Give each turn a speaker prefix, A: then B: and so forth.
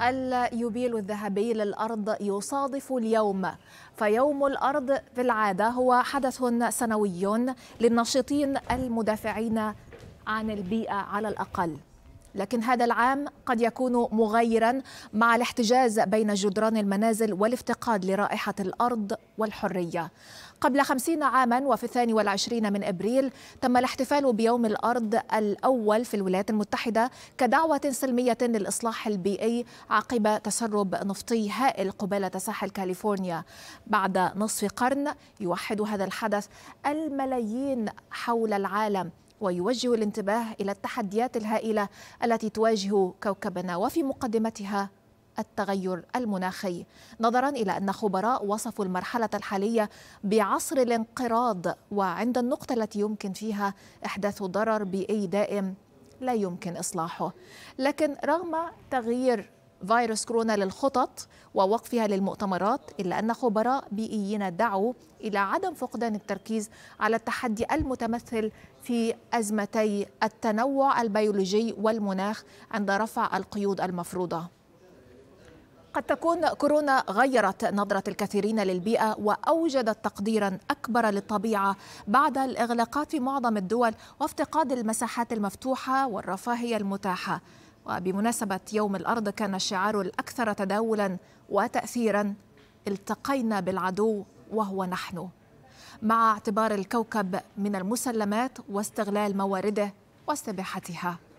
A: اليوبيل الذهبي للأرض يصادف اليوم فيوم الأرض في العادة هو حدث سنوي للناشطين المدافعين عن البيئة على الأقل لكن هذا العام قد يكون مغيرا مع الاحتجاز بين جدران المنازل والافتقاد لرائحة الأرض والحرية قبل خمسين عاما وفي الثاني والعشرين من أبريل تم الاحتفال بيوم الأرض الأول في الولايات المتحدة كدعوة سلمية للإصلاح البيئي عقب تسرب نفطي هائل قبالة ساحل كاليفورنيا بعد نصف قرن يوحد هذا الحدث الملايين حول العالم ويوجه الانتباه إلى التحديات الهائلة التي تواجه كوكبنا وفي مقدمتها التغير المناخي نظرا الى ان خبراء وصفوا المرحله الحاليه بعصر الانقراض وعند النقطه التي يمكن فيها احداث ضرر بيئي دائم لا يمكن اصلاحه لكن رغم تغيير فيروس كورونا للخطط ووقفها للمؤتمرات إلا أن خبراء بيئيين دعوا إلى عدم فقدان التركيز على التحدي المتمثل في أزمتي التنوع البيولوجي والمناخ عند رفع القيود المفروضة قد تكون كورونا غيرت نظرة الكثيرين للبيئة وأوجدت تقديرا أكبر للطبيعة بعد الإغلاقات في معظم الدول وافتقاد المساحات المفتوحة والرفاهية المتاحة وبمناسبة يوم الأرض كان الشعار الأكثر تداولا وتأثيرا التقينا بالعدو وهو نحن مع اعتبار الكوكب من المسلمات واستغلال موارده واستباحتها